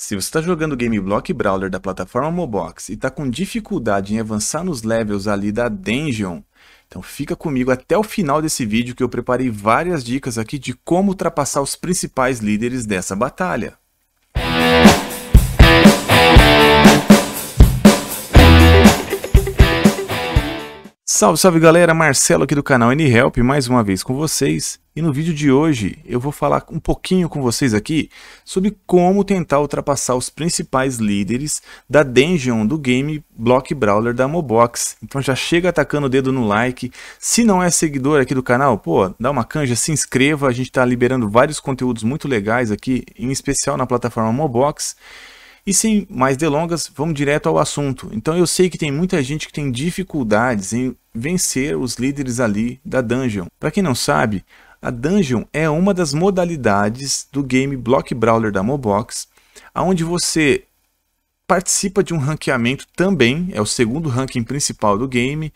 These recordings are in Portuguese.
Se você está jogando Game Block Brawler da plataforma Mobox e está com dificuldade em avançar nos levels ali da Dungeon, então fica comigo até o final desse vídeo que eu preparei várias dicas aqui de como ultrapassar os principais líderes dessa batalha. Salve, salve galera, Marcelo aqui do canal NHelp, mais uma vez com vocês. E no vídeo de hoje eu vou falar um pouquinho com vocês aqui sobre como tentar ultrapassar os principais líderes da dungeon do game Block Brawler da Mobox. Então já chega atacando o dedo no like. Se não é seguidor aqui do canal, pô, dá uma canja, se inscreva. A gente está liberando vários conteúdos muito legais aqui, em especial na plataforma Mobox. E sem mais delongas, vamos direto ao assunto. Então eu sei que tem muita gente que tem dificuldades em vencer os líderes ali da dungeon. Para quem não sabe, a dungeon é uma das modalidades do game Block Brawler da Mobox, aonde você participa de um ranqueamento também, é o segundo ranking principal do game,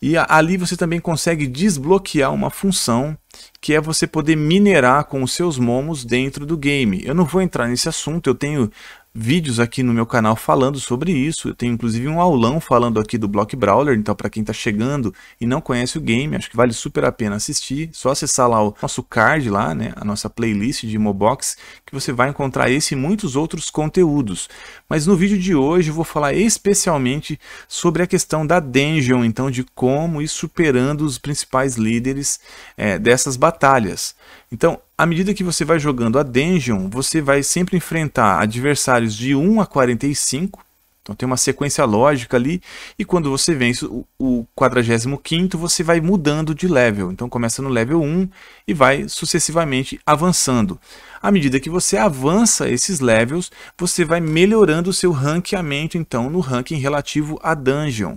e ali você também consegue desbloquear uma função que é você poder minerar com os seus momos dentro do game. Eu não vou entrar nesse assunto, eu tenho vídeos aqui no meu canal falando sobre isso. Eu tenho inclusive um aulão falando aqui do Block Brawler, então para quem está chegando e não conhece o game, acho que vale super a pena assistir. Só acessar lá o nosso card lá, né, a nossa playlist de Mobox, que você vai encontrar esse e muitos outros conteúdos. Mas no vídeo de hoje eu vou falar especialmente sobre a questão da dungeon, então de como ir superando os principais líderes é, dessas batalhas. Então, à medida que você vai jogando a dungeon, você vai sempre enfrentar adversários de 1 a 45. Então tem uma sequência lógica ali, e quando você vence o, 45, você vai mudando de level. Então começa no level 1 e vai sucessivamente avançando. À medida que você avança esses levels, você vai melhorando o seu ranqueamento então no ranking relativo a dungeon.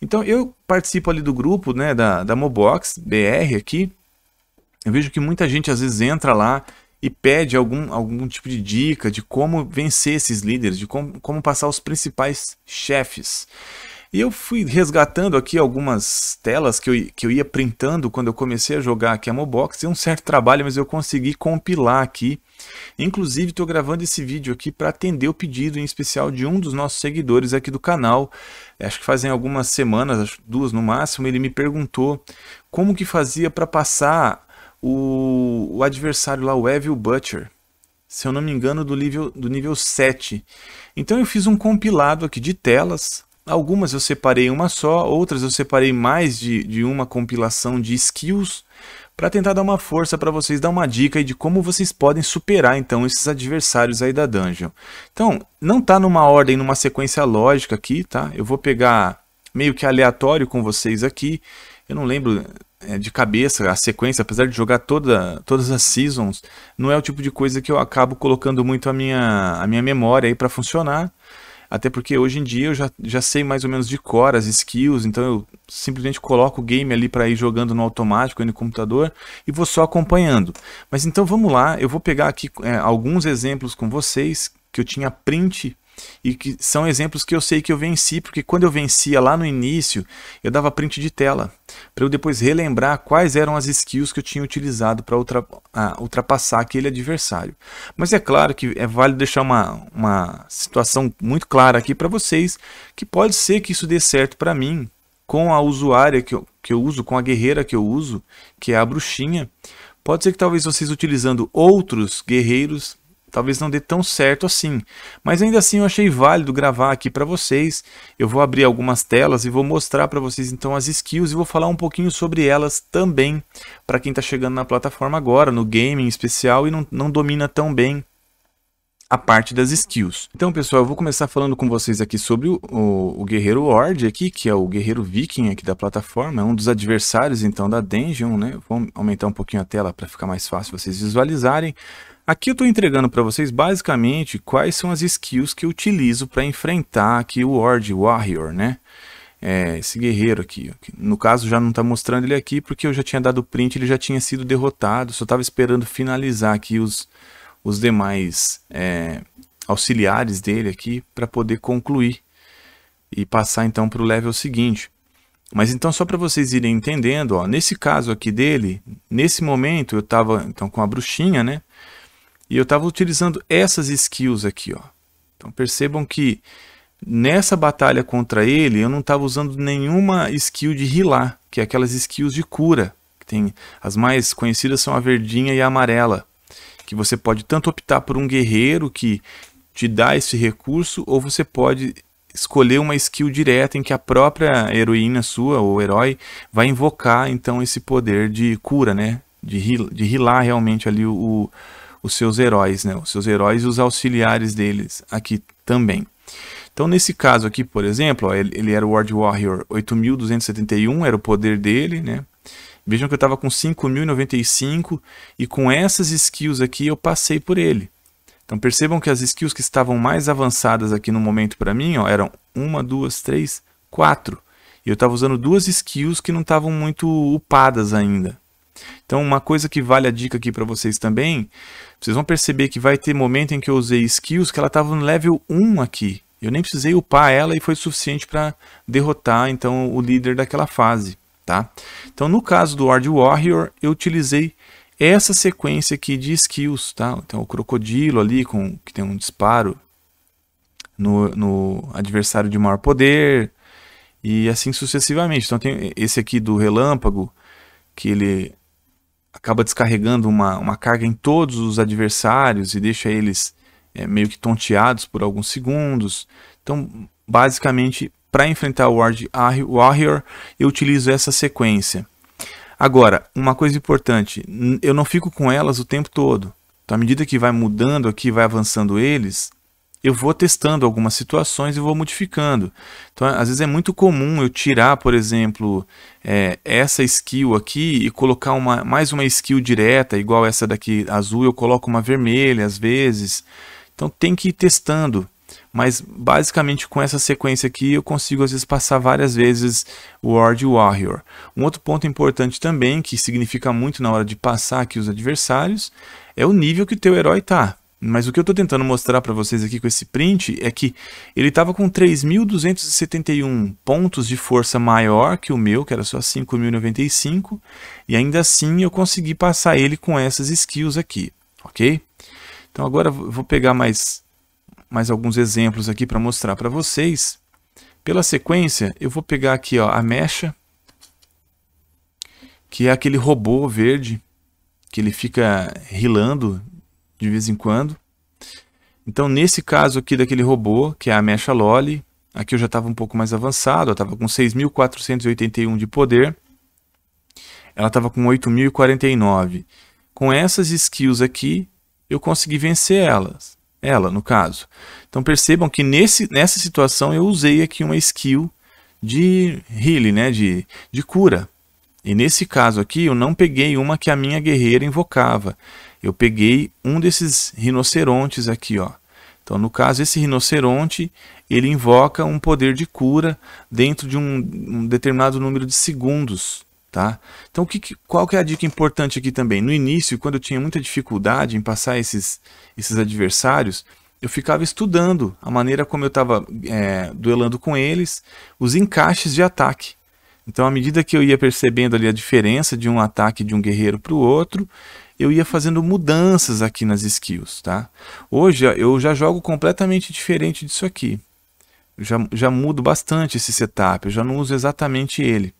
Então eu participo ali do grupo né, da, da Mobox BR aqui, eu vejo que muita gente às vezes entra lá e pede algum, algum tipo de dica de como vencer esses líderes, de como, como passar os principais chefes. E eu fui resgatando aqui algumas telas que eu, que eu ia printando quando eu comecei a jogar aqui a Mobox. Deu um certo trabalho, mas eu consegui compilar aqui. Inclusive, estou gravando esse vídeo aqui para atender o pedido em especial de um dos nossos seguidores aqui do canal. É, acho que fazem algumas semanas, duas no máximo, ele me perguntou como que fazia para passar o, o adversário lá, o Evil Butcher, se eu não me engano, do nível, do nível 7. Então eu fiz um compilado aqui de telas, algumas eu separei uma só, outras eu separei mais de, de uma compilação de skills, para tentar dar uma força para vocês, dar uma dica aí de como vocês podem superar então esses adversários aí da dungeon. Então, não tá numa ordem, numa sequência lógica aqui, tá? Eu vou pegar meio que aleatório com vocês aqui. Eu não lembro é, de cabeça a sequência, apesar de jogar toda, todas as seasons, não é o tipo de coisa que eu acabo colocando muito a minha, a minha memória aí para funcionar. Até porque hoje em dia eu já, já sei mais ou menos de cor as skills, então eu simplesmente coloco o game ali para ir jogando no automático no computador e vou só acompanhando. Mas então vamos lá, eu vou pegar aqui é, alguns exemplos com vocês que eu tinha print e que são exemplos que eu sei que eu venci, porque quando eu vencia lá no início, eu dava print de tela, para eu depois relembrar quais eram as skills que eu tinha utilizado para ultra, ah, ultrapassar aquele adversário. Mas é claro que é válido deixar uma, uma situação muito clara aqui para vocês, que pode ser que isso dê certo para mim, com a usuária que eu, que eu uso, com a guerreira que eu uso, que é a bruxinha, Pode ser que talvez vocês utilizando outros guerreiros talvez não dê tão certo assim, mas ainda assim eu achei válido gravar aqui para vocês. Eu vou abrir algumas telas e vou mostrar para vocês então as skills e vou falar um pouquinho sobre elas também para quem está chegando na plataforma agora, no gaming especial e não, não domina tão bem a parte das skills. Então, pessoal, eu vou começar falando com vocês aqui sobre o, o, o, guerreiro Ord aqui, que é o guerreiro viking aqui da plataforma, é um dos adversários então da dungeon, né? Vou aumentar um pouquinho a tela para ficar mais fácil vocês visualizarem. Aqui eu estou entregando para vocês basicamente quais são as skills que eu utilizo para enfrentar aqui o Ward Warrior, né? É, esse guerreiro aqui. No caso já não está mostrando ele aqui porque eu já tinha dado print, ele já tinha sido derrotado. Só estava esperando finalizar aqui os, os demais é, auxiliares dele aqui para poder concluir e passar então para o level seguinte. Mas então só para vocês irem entendendo, ó, nesse caso aqui dele, nesse momento eu estava então com a bruxinha, né? E eu estava utilizando essas skills aqui, ó. Então percebam que nessa batalha contra ele, eu não estava usando nenhuma skill de healar, que é aquelas skills de cura. Que tem, as mais conhecidas são a verdinha e a amarela, que você pode tanto optar por um guerreiro que te dá esse recurso, ou você pode escolher uma skill direta em que a própria heroína sua, ou herói, vai invocar então esse poder de cura, né? De, heal, de healar realmente ali o, os seus heróis, né? os seus heróis e os auxiliares deles aqui também. Então, nesse caso aqui, por exemplo, ó, ele, ele, era o World Warrior 8.271, era o poder dele, né? Vejam que eu estava com 5.095 e com essas skills aqui eu passei por ele. Então, percebam que as skills que estavam mais avançadas aqui no momento para mim ó, eram 1, 2, 3, 4. E eu estava usando duas skills que não estavam muito upadas ainda. Então, uma coisa que vale a dica aqui para vocês também, vocês vão perceber que vai ter momento em que eu usei skills que ela estava no level 1 aqui. Eu nem precisei upar ela e foi suficiente para derrotar então o líder daquela fase, tá? Então, no caso do Ward Warrior, eu utilizei essa sequência aqui de skills, tá? Então, o crocodilo ali com que tem um disparo no, no adversário de maior poder, e assim sucessivamente. Então tem esse aqui do relâmpago, que ele acaba descarregando uma, uma carga em todos os adversários e deixa eles é, meio que tonteados por alguns segundos. Então, basicamente, para enfrentar o Ward Warrior, eu utilizo essa sequência. Agora, uma coisa importante, eu não fico com elas o tempo todo. Então, à medida que vai mudando aqui, vai avançando eles, eu vou testando algumas situações e vou modificando. Então, às vezes é muito comum eu tirar, por exemplo, é, essa skill aqui e colocar uma, mais uma skill direta, igual essa daqui azul, eu coloco uma vermelha às vezes. Então, tem que ir testando. Mas, basicamente, com essa sequência aqui, eu consigo, às vezes, passar várias vezes o Ward Warrior. Um outro ponto importante também, que significa muito na hora de passar aqui os adversários, é o nível que o teu herói está. Mas o que eu estou tentando mostrar para vocês aqui com esse print é que ele estava com 3.271 pontos de força maior que o meu, que era só 5.095, e ainda assim eu consegui passar ele com essas skills aqui, ok? Então agora vou pegar mais, mais alguns exemplos aqui para mostrar para vocês. Pela sequência, eu vou pegar aqui ó, a mecha, que é aquele robô verde, que ele fica rilando de vez em quando. Então, nesse caso aqui daquele robô, que é a mecha Loli, aqui eu já estava um pouco mais avançado, eu estava com 6.481 de poder, ela estava com 8.049. Com essas skills aqui, eu consegui vencer elas, ela no caso. Então percebam que nesse, nessa situação eu usei aqui uma skill de healing, né, de, de cura. E nesse caso aqui eu não peguei uma que a minha guerreira invocava eu peguei um desses rinocerontes aqui, ó. Então, no caso, esse rinoceronte, ele invoca um poder de cura dentro de um, um determinado número de segundos, tá? Então, o que, qual que é a dica importante aqui também? No início, quando eu tinha muita dificuldade em passar esses, esses adversários, eu ficava estudando a maneira como eu estava é, duelando com eles, os encaixes de ataque. Então, à medida que eu ia percebendo ali a diferença de um ataque de um guerreiro para o outro, eu ia fazendo mudanças aqui nas skills, tá? Hoje eu já jogo completamente diferente disso aqui. já, já mudo bastante esse setup, eu já não uso exatamente ele.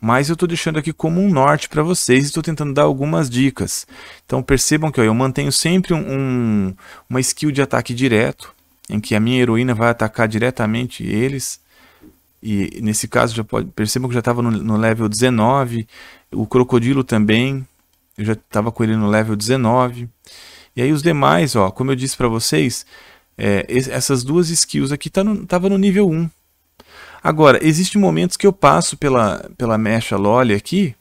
Mas eu estou deixando aqui como um norte para vocês e estou tentando dar algumas dicas. Então percebam que ó, eu mantenho sempre um, um, uma skill de ataque direto, em que a minha heroína vai atacar diretamente eles. E nesse caso, já pode, percebam que já estava no, no level 19, o crocodilo também, eu já estava com ele no level 19. E aí os demais, ó, como eu disse para vocês, é, essas duas skills aqui tá no, tava no nível 1. Agora, existem momentos que eu passo pela, pela mecha Loli aqui,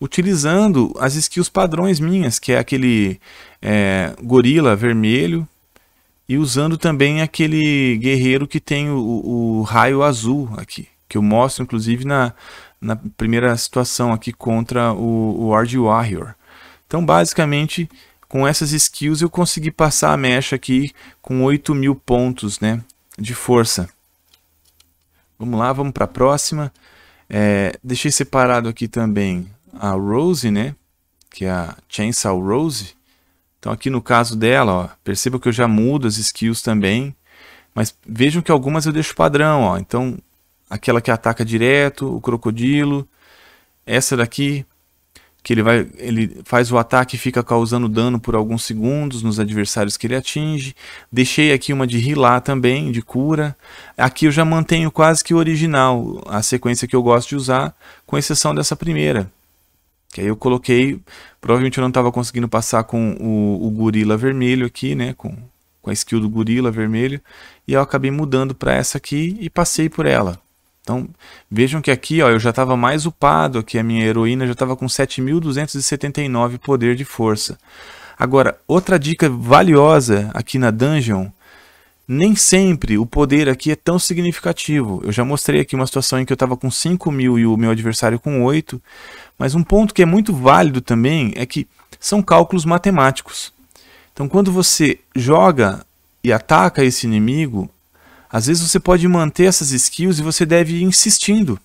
utilizando as skills padrões minhas, que é aquele é, gorila vermelho, e usando também aquele guerreiro que tem o, o, raio azul aqui, que eu mostro inclusive na, na primeira situação aqui contra o, o Ard Warrior. Então, basicamente, com essas skills eu consegui passar a mecha aqui com 8 mil pontos né, de força. Vamos lá, vamos para a próxima. É, deixei separado aqui também a Rose, né? Que é a Chainsaw Rose. Então aqui no caso dela, ó, perceba que eu já mudo as skills também. Mas vejam que algumas eu deixo padrão, ó. Então aquela que ataca direto, o crocodilo. Essa daqui que ele, vai, ele faz o ataque e fica causando dano por alguns segundos nos adversários que ele atinge. Deixei aqui uma de rilar também, de cura. Aqui eu já mantenho quase que o original, a sequência que eu gosto de usar, com exceção dessa primeira. Que aí eu coloquei, provavelmente eu não estava conseguindo passar com o, o gorila vermelho aqui, né, com, com a skill do gorila vermelho. E eu acabei mudando para essa aqui e passei por ela. Então, vejam que aqui ó, eu já estava mais upado, aqui a minha heroína já estava com 7.279 poder de força. Agora, outra dica valiosa aqui na Dungeon, nem sempre o poder aqui é tão significativo. Eu já mostrei aqui uma situação em que eu estava com 5.000 mil e o meu adversário com 8, mas um ponto que é muito válido também é que são cálculos matemáticos. Então, quando você joga e ataca esse inimigo, às vezes você pode manter essas skills e você deve ir insistindo.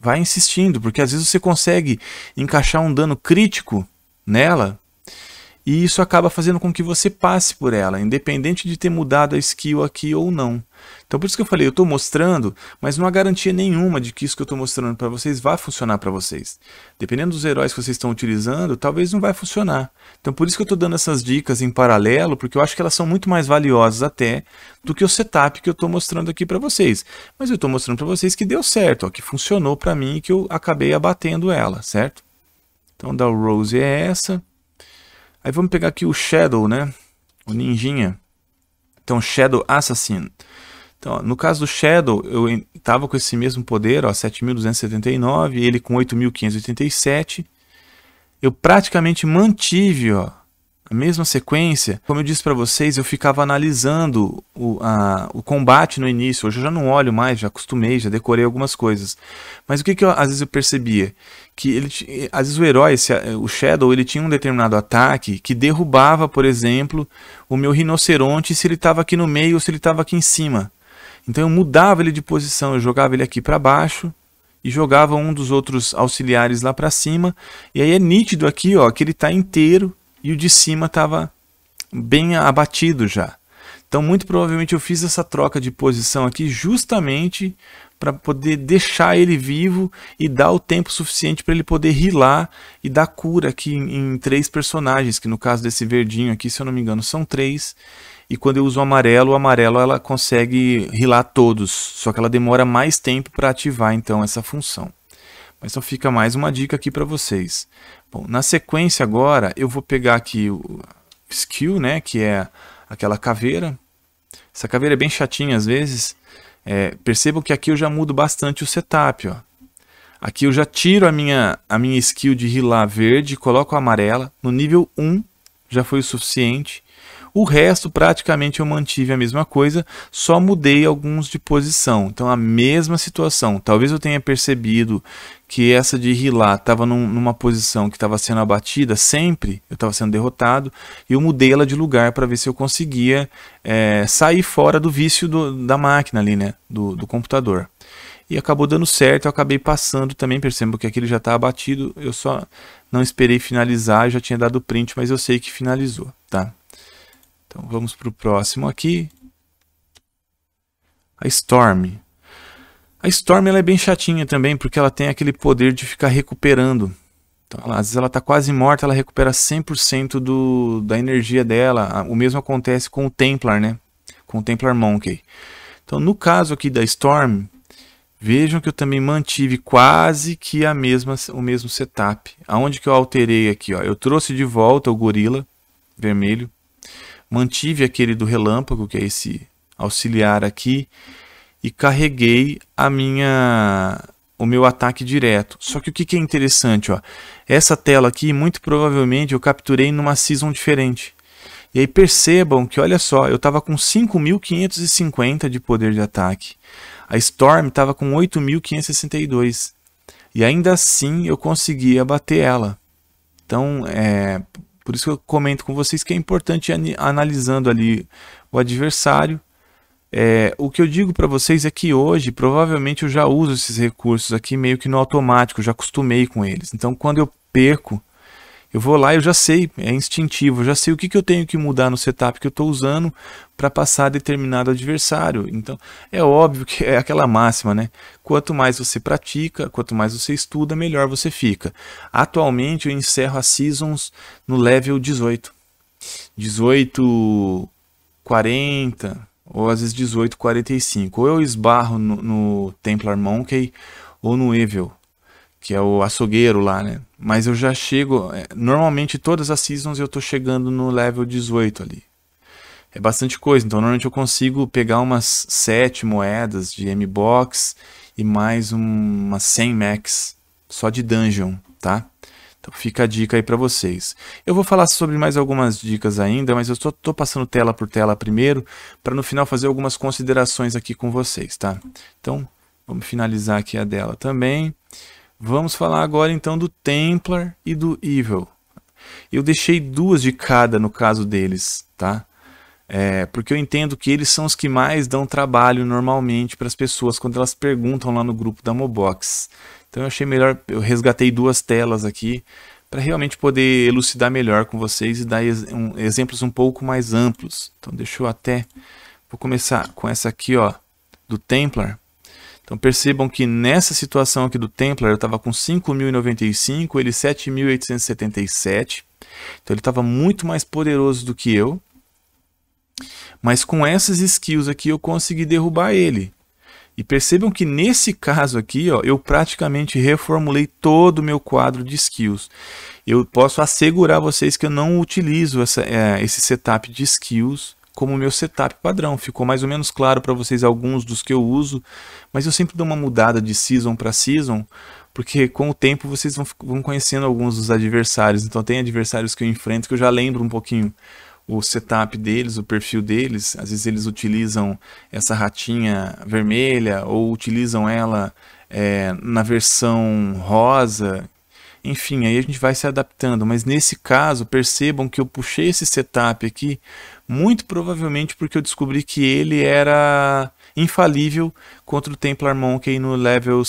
Vai insistindo, porque às vezes você consegue encaixar um dano crítico nela e isso acaba fazendo com que você passe por ela, independente de ter mudado a skill aqui ou não. Então por isso que eu falei, eu estou mostrando, mas não há garantia nenhuma de que isso que eu estou mostrando para vocês vai funcionar para vocês. Dependendo dos heróis que vocês estão utilizando, talvez não vai funcionar. Então por isso que eu estou dando essas dicas em paralelo, porque eu acho que elas são muito mais valiosas até do que o setup que eu estou mostrando aqui para vocês. Mas eu estou mostrando para vocês que deu certo, ó, que funcionou para mim e que eu acabei abatendo ela, certo? Então da Rose é essa. Aí vamos pegar aqui o Shadow, né? O ninjinha. Então, Shadow Assassin. Então, no caso do Shadow, eu estava com esse mesmo poder, ó, 7.279, ele com 8.587. Eu praticamente mantive ó, a mesma sequência. Como eu disse para vocês, eu ficava analisando o, a, o combate no início. Hoje eu já não olho mais, já acostumei, já decorei algumas coisas. Mas o que, que eu, às vezes eu percebia? que ele eh, às vezes o herói, esse, eh, o Shadow, ele tinha um determinado ataque que derrubava, por exemplo, o meu rinoceronte se ele estava aqui no meio ou se ele estava aqui em cima. Então eu mudava ele de posição, eu jogava ele aqui para baixo e jogava um dos outros auxiliares lá para cima. E aí é nítido aqui, ó, que ele está inteiro e o de cima estava bem abatido já. Então, muito provavelmente eu fiz essa troca de posição aqui justamente para poder deixar ele vivo e dar o tempo suficiente para ele poder rilar e dar cura aqui em, em, três personagens, que no caso desse verdinho aqui, se eu não me engano, são três. E quando eu uso o amarelo, o amarelo ela consegue rilar todos, só que ela demora mais tempo para ativar então essa função. Mas então fica mais uma dica aqui para vocês. Bom, na sequência agora eu vou pegar aqui o skill, né, que é aquela caveira. Essa caveira é bem chatinha às vezes, é, percebam que aqui eu já mudo bastante o setup. Ó. Aqui eu já tiro a minha, a minha skill de rilar verde, coloco a amarela. No nível 1 já foi o suficiente. O resto praticamente eu mantive a mesma coisa, só mudei alguns de posição. Então a mesma situação. Talvez eu tenha percebido que essa de rilar estava num, numa posição que estava sendo abatida sempre, eu estava sendo derrotado, e eu mudei ela de lugar para ver se eu conseguia é, sair fora do vício do, da máquina ali, né? do, do computador e acabou dando certo. Eu acabei passando também, percebo que aquele já está abatido. Eu só não esperei finalizar, já tinha dado print, mas eu sei que finalizou, tá? Então vamos para o próximo aqui. A Storm. A Storm ela é bem chatinha também, porque ela tem aquele poder de ficar recuperando. Então, ela, às vezes ela está quase morta, ela recupera 100% do, da energia dela. O mesmo acontece com o Templar, né? Com o Templar Monkey. Então, no caso aqui da Storm, vejam que eu também mantive quase que a mesma, o mesmo setup. Aonde que eu alterei aqui? Ó? Eu trouxe de volta o gorila vermelho mantive aquele do relâmpago, que é esse auxiliar aqui, e carreguei a minha o meu ataque direto. Só que o que, que é interessante, ó, essa tela aqui, muito provavelmente eu capturei numa season diferente. E aí percebam que, olha só, eu estava com 5.550 de poder de ataque. A Storm estava com 8.562. E ainda assim eu consegui abater ela. Então, é, por isso que eu comento com vocês que é importante analisando ali o adversário. É, o que eu digo para vocês é que hoje, provavelmente, eu já uso esses recursos aqui meio que no automático, já acostumei com eles. Então, quando eu perco, eu vou lá, eu já sei, é instintivo, eu já sei o que, que eu tenho que mudar no setup que eu estou usando para passar determinado adversário. Então, é óbvio que é aquela máxima, né? Quanto mais você pratica, quanto mais você estuda, melhor você fica. Atualmente, eu encerro as seasons no level 18. 18, 40, ou às vezes 18, 45. Ou eu esbarro no, no Templar Monkey ou no Evil que é o açougueiro lá, né? Mas eu já chego. É, normalmente todas as seasons eu tô chegando no level 18 ali. É bastante coisa, então normalmente eu consigo pegar umas 7 moedas de M-Box e mais umas 100 max só de dungeon, tá? Então fica a dica aí para vocês. Eu vou falar sobre mais algumas dicas ainda, mas eu só tô passando tela por tela primeiro para no final fazer algumas considerações aqui com vocês, tá? Então vamos finalizar aqui a dela também. Vamos falar agora então do Templar e do Evil. Eu deixei duas de cada no caso deles, tá? É, porque eu entendo que eles são os que mais dão trabalho normalmente para as pessoas quando elas perguntam lá no grupo da Mobox. Então eu achei melhor, eu resgatei duas telas aqui para realmente poder elucidar melhor com vocês e dar ex um, exemplos um pouco mais amplos. Então deixa eu até, vou começar com essa aqui ó, do Templar. Então percebam que nessa situação aqui do Templar, eu estava com 5.095, ele 7.877. Então ele estava muito mais poderoso do que eu. Mas com essas skills aqui eu consegui derrubar ele. E percebam que nesse caso aqui, ó, eu praticamente reformulei todo o meu quadro de skills. Eu posso assegurar vocês que eu não utilizo essa, é, esse setup de skills como o meu setup padrão. Ficou mais ou menos claro para vocês alguns dos que eu uso, mas eu sempre dou uma mudada de season para season, porque com o tempo vocês vão, vão conhecendo alguns dos adversários. Então tem adversários que eu enfrento que eu já lembro um pouquinho o setup deles, o perfil deles. Às vezes eles utilizam essa ratinha vermelha ou utilizam ela é, na versão rosa. Enfim, aí a gente vai se adaptando, mas nesse caso, percebam que eu puxei esse setup aqui muito provavelmente porque eu descobri que ele era infalível contra o Templar Monk aí no level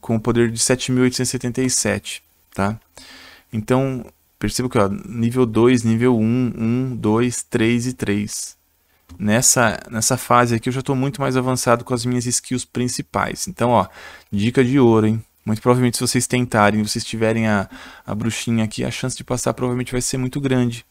com o poder de 7877, tá? Então, perceba que ó, nível 2, nível 1, 1, 2, 3 e 3. Nessa, nessa fase aqui eu já estou muito mais avançado com as minhas skills principais. Então, ó, dica de ouro, hein? Muito provavelmente, se vocês tentarem, vocês tiverem a, a bruxinha aqui, a chance de passar provavelmente vai ser muito grande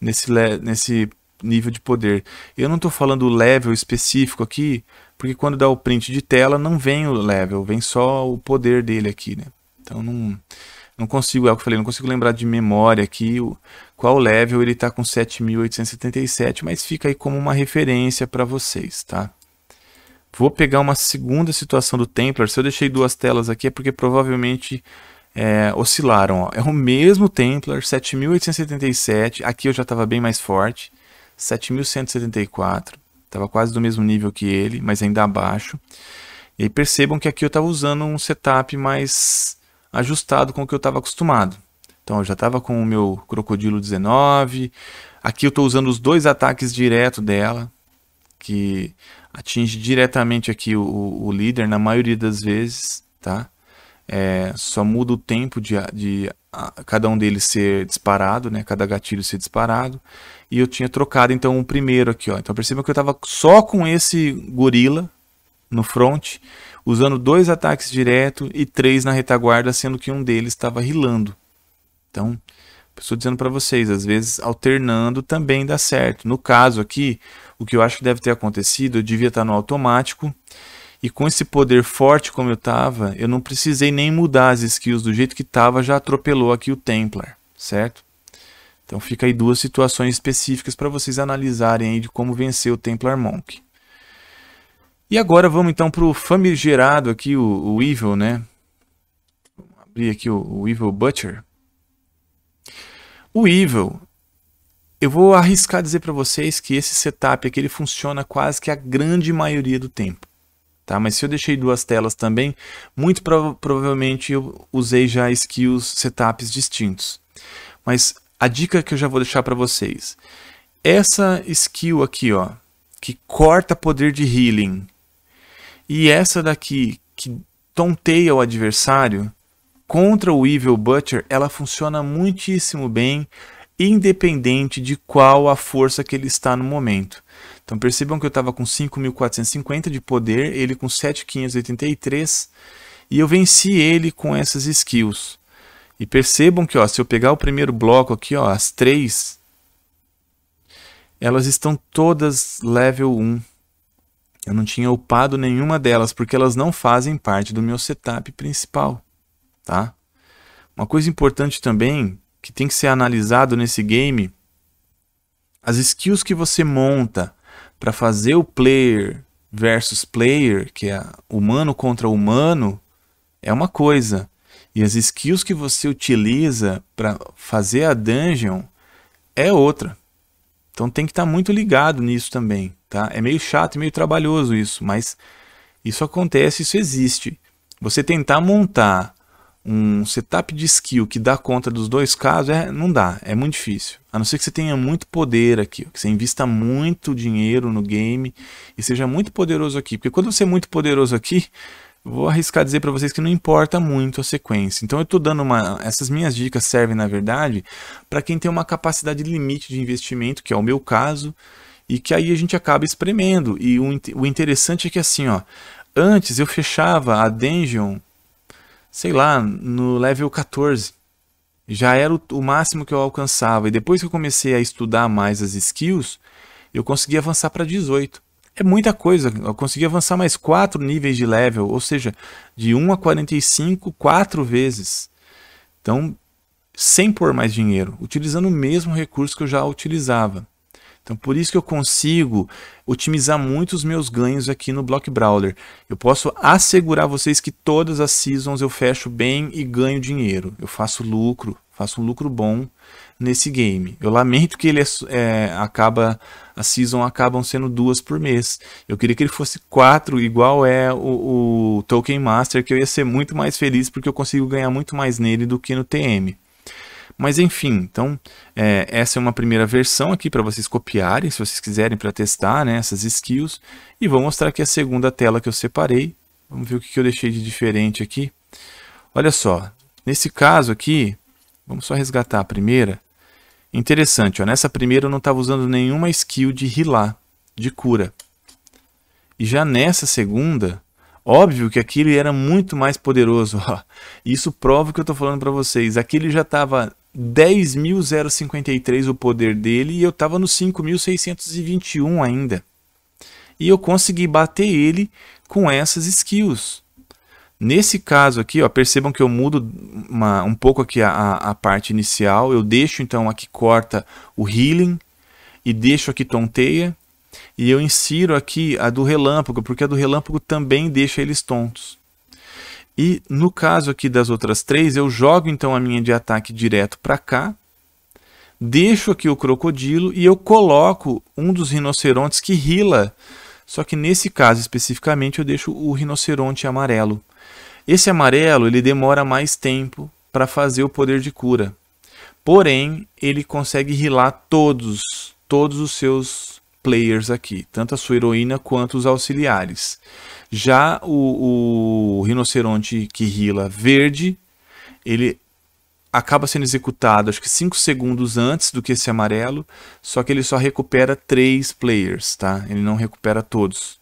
nesse, nesse nível de poder. Eu não estou falando o level específico aqui, porque quando dá o print de tela não vem o level, vem só o poder dele aqui, né? Então não, não consigo, é o que eu falei, não consigo lembrar de memória aqui o, qual level ele está com 7.877, mas fica aí como uma referência para vocês, tá? Vou pegar uma segunda situação do Templar. Se eu deixei duas telas aqui é porque provavelmente é, oscilaram. Ó. É o mesmo Templar, 7.877. Aqui eu já estava bem mais forte. 7.174. Estava quase do mesmo nível que ele, mas ainda abaixo. E aí percebam que aqui eu estava usando um setup mais ajustado com o que eu estava acostumado. Então eu já estava com o meu Crocodilo 19. Aqui eu estou usando os dois ataques direto dela. Que atinge diretamente aqui o, o líder na maioria das vezes, tá? É, só muda o tempo de, de a, cada um deles ser disparado, né? Cada gatilho ser disparado. E eu tinha trocado então o primeiro aqui, ó. Então perceba que eu estava só com esse gorila no front, usando dois ataques direto e três na retaguarda, sendo que um deles estava rilando. Então, estou dizendo para vocês, às vezes alternando também dá certo. No caso aqui, o que eu acho que deve ter acontecido, eu devia estar no automático. E com esse poder forte como eu estava, eu não precisei nem mudar as skills do jeito que estava, já atropelou aqui o Templar, certo? Então fica aí duas situações específicas para vocês analisarem aí de como vencer o Templar Monk. E agora vamos então para o famigerado aqui, o, o Evil, né? Vou abrir aqui o, o Evil Butcher. O Evil, eu vou arriscar dizer para vocês que esse setup aqui ele funciona quase que a grande maioria do tempo. Tá? Mas se eu deixei duas telas também, muito prov provavelmente eu usei já skills, setups distintos. Mas a dica que eu já vou deixar para vocês. Essa skill aqui, ó, que corta poder de healing. E essa daqui, que tonteia o adversário, contra o Evil Butcher, ela funciona muitíssimo bem independente de qual a força que ele está no momento. Então percebam que eu estava com 5.450 de poder, ele com 7.583, e eu venci ele com essas skills. E percebam que ó, se eu pegar o primeiro bloco aqui, ó, as três, elas estão todas level 1. Eu não tinha upado nenhuma delas, porque elas não fazem parte do meu setup principal. Tá? Uma coisa importante também que tem que ser analisado nesse game, as skills que você monta para fazer o player versus player, que é humano contra humano, é uma coisa. E as skills que você utiliza para fazer a dungeon é outra. Então tem que estar tá muito ligado nisso também, tá? É meio chato e meio trabalhoso isso, mas isso acontece, isso existe. Você tentar montar um setup de skill que dá conta dos dois casos, é, não dá, é muito difícil. A não ser que você tenha muito poder aqui, que você invista muito dinheiro no game e seja muito poderoso aqui. Porque quando você é muito poderoso aqui, vou arriscar dizer para vocês que não importa muito a sequência. Então eu estou dando uma, essas minhas dicas servem na verdade para quem tem uma capacidade limite de investimento, que é o meu caso, e que aí a gente acaba espremendo. E o, o interessante é que assim, ó, antes eu fechava a dungeon sei lá, no level 14. Já era o, máximo que eu alcançava. E depois que eu comecei a estudar mais as skills, eu consegui avançar para 18 é muita coisa. Eu consegui avançar mais 4 níveis de level, ou seja, de 1 a 45, 4 vezes. Então, sem pôr mais dinheiro, utilizando o mesmo recurso que eu já utilizava. Então por isso que eu consigo otimizar muito os meus ganhos aqui no Block Brawler. Eu posso assegurar vocês que todas as seasons eu fecho bem e ganho dinheiro. Eu faço lucro, faço um lucro bom nesse game. Eu lamento que ele é, é, acaba, a season acabam sendo duas por mês. Eu queria que ele fosse quatro, igual é o, o Token Master, que eu ia ser muito mais feliz porque eu consigo ganhar muito mais nele do que no TM. Mas enfim, então é, essa é uma primeira versão aqui para vocês copiarem, se vocês quiserem para testar né, essas skills. E vou mostrar aqui a segunda tela que eu separei. Vamos ver o que eu deixei de diferente aqui. Olha só, nesse caso aqui, vamos só resgatar a primeira. Interessante, ó, nessa primeira eu não estava usando nenhuma skill de healar, de cura. E já nessa segunda, Óbvio que aquele era muito mais poderoso. Ó. Isso prova o que eu estou falando para vocês. Aquele já estava 10.053 o poder dele e eu estava no 5.621 ainda. E eu consegui bater ele com essas skills. Nesse caso aqui, ó, percebam que eu mudo uma, um pouco aqui a, a, a parte inicial. Eu deixo então aqui corta o healing e deixo aqui tonteia. E eu insiro aqui a do relâmpago, porque a do relâmpago também deixa eles tontos. E no caso aqui das outras três, eu jogo então a minha de ataque direto para cá, deixo aqui o crocodilo e eu coloco um dos rinocerontes que rila. Só que nesse caso especificamente eu deixo o rinoceronte amarelo. Esse amarelo ele demora mais tempo para fazer o poder de cura. Porém, ele consegue rilar todos, todos os seus players aqui, tanto a sua heroína quanto os auxiliares. Já o, o rinoceronte que rila verde, ele acaba sendo executado acho que 5 segundos antes do que esse amarelo, só que ele só recupera 3 players, tá? Ele não recupera todos.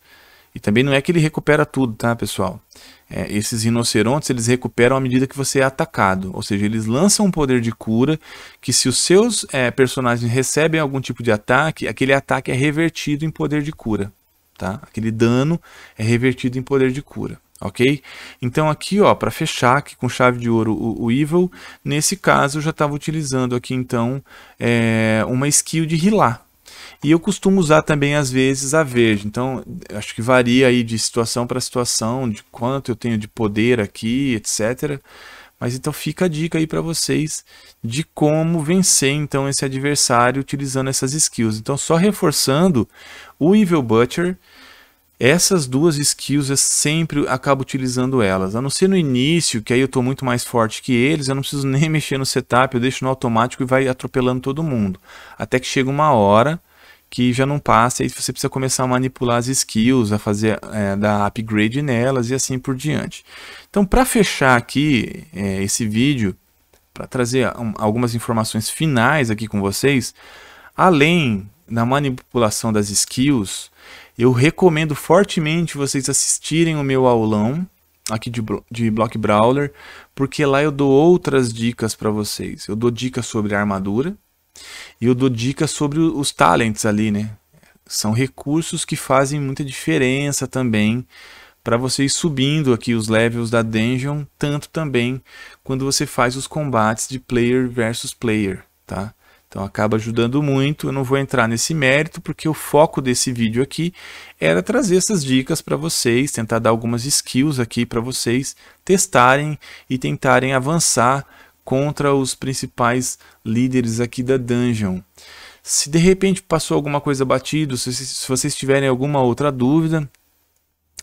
E também não é que ele recupera tudo, tá, pessoal? É, esses rinocerontes eles recuperam à medida que você é atacado, ou seja, eles lançam um poder de cura que se os seus é, personagens recebem algum tipo de ataque, aquele ataque é revertido em poder de cura, tá? Aquele dano é revertido em poder de cura, ok? Então aqui, ó, para fechar aqui com chave de ouro o, o Evil, nesse caso eu já estava utilizando aqui então é, uma skill de rilar, e eu costumo usar também, às vezes, a verde. Então, acho que varia aí de situação para situação, de quanto eu tenho de poder aqui, etc. Mas então fica a dica aí para vocês de como vencer então esse adversário utilizando essas skills. Então só reforçando, o Evil Butcher, essas duas skills eu sempre acabo utilizando elas. A não ser no início, que aí eu estou muito mais forte que eles, eu não preciso nem mexer no setup, eu deixo no automático e vai atropelando todo mundo. Até que chega uma hora que já não passa e você precisa começar a manipular as skills, a fazer é, dar upgrade nelas e assim por diante. Então, para fechar aqui é, esse vídeo, para trazer algumas informações finais aqui com vocês, além da manipulação das skills, eu recomendo fortemente vocês assistirem o meu aulão aqui de, de Block Brawler, porque lá eu dou outras dicas para vocês. Eu dou dicas sobre armadura, e eu dou dicas sobre os talents ali, né? São recursos que fazem muita diferença também para você ir subindo aqui os levels da dungeon, tanto também quando você faz os combates de player versus player, tá? Então acaba ajudando muito. Eu não vou entrar nesse mérito porque o foco desse vídeo aqui era trazer essas dicas para vocês, tentar dar algumas skills aqui para vocês testarem e tentarem avançar contra os principais líderes aqui da dungeon. Se de repente passou alguma coisa batido, se, se vocês tiverem alguma outra dúvida,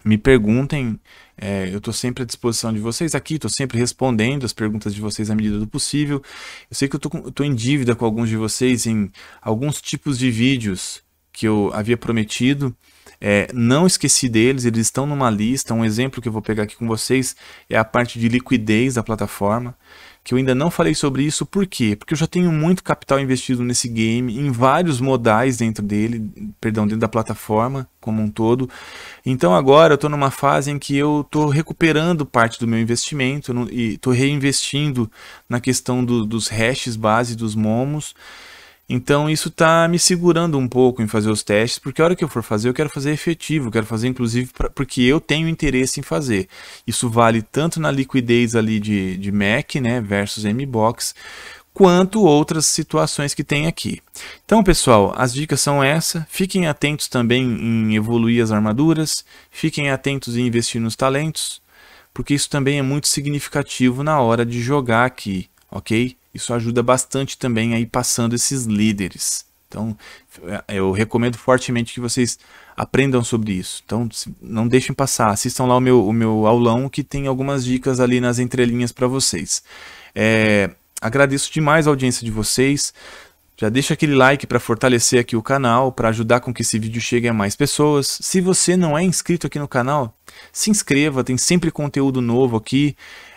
me perguntem. É, eu estou sempre à disposição de vocês aqui, estou sempre respondendo as perguntas de vocês à medida do possível. Eu sei que eu estou em dívida com alguns de vocês em alguns tipos de vídeos que eu havia prometido. É, não esqueci deles, eles estão numa lista. Um exemplo que eu vou pegar aqui com vocês é a parte de liquidez da plataforma que eu ainda não falei sobre isso, por quê? Porque eu já tenho muito capital investido nesse game, em vários modais dentro dele, perdão, dentro da plataforma como um todo. Então agora eu estou numa fase em que eu estou recuperando parte do meu investimento e estou reinvestindo na questão do, dos hashes base dos momos. Então isso tá me segurando um pouco em fazer os testes, porque a hora que eu for fazer, eu quero fazer efetivo, quero fazer inclusive pra, porque eu tenho interesse em fazer. Isso vale tanto na liquidez ali de, de Mac, né, versus M-Box, quanto outras situações que tem aqui. Então, pessoal, as dicas são essa. Fiquem atentos também em evoluir as armaduras, fiquem atentos em investir nos talentos, porque isso também é muito significativo na hora de jogar aqui, ok? Isso ajuda bastante também aí passando esses líderes. Então, é, eu recomendo fortemente que vocês aprendam sobre isso. Então, não deixem passar. Assistam lá o meu, o meu aulão que tem algumas dicas ali nas entrelinhas para vocês. É, agradeço demais a audiência de vocês. Já deixa aquele like para fortalecer aqui o canal, para ajudar com que esse vídeo chegue a mais pessoas. Se você não é inscrito aqui no canal, se inscreva, tem sempre conteúdo novo aqui.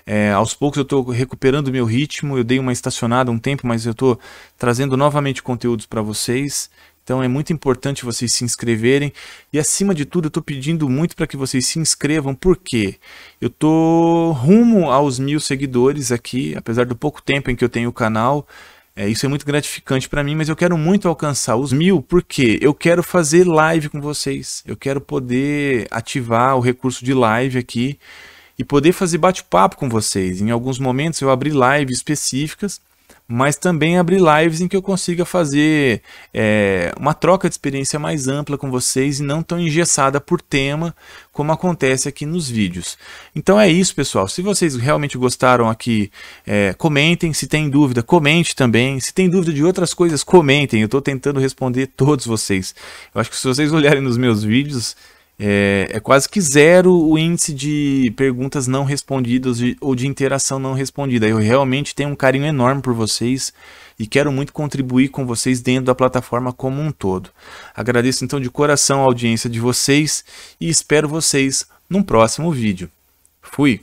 É, aos poucos eu estou recuperando meu ritmo, eu dei uma estacionada um tempo, mas eu estou trazendo novamente conteúdos para vocês. Então é muito importante vocês se inscreverem e acima de tudo eu estou pedindo muito para que vocês se inscrevam porque eu tô rumo aos mil seguidores aqui, apesar do pouco tempo em que eu tenho o canal. É, isso é muito gratificante para mim, mas eu quero muito alcançar os mil porque eu quero fazer live com vocês. Eu quero poder ativar o recurso de live aqui e poder fazer bate-papo com vocês. Em alguns momentos eu abri lives específicas, mas também abri lives em que eu consiga fazer é, uma troca de experiência mais ampla com vocês e não tão engessada por tema como acontece aqui nos vídeos. Então é isso, pessoal. Se vocês realmente gostaram aqui, é, comentem. Se tem dúvida, comente também. Se tem dúvida de outras coisas, comentem. Eu estou tentando responder todos vocês. Eu acho que se vocês olharem nos meus vídeos, é, é, quase que zero o índice de perguntas não respondidas de, ou de interação não respondida. Eu realmente tenho um carinho enorme por vocês e quero muito contribuir com vocês dentro da plataforma como um todo. Agradeço então de coração a audiência de vocês e espero vocês num próximo vídeo. Fui!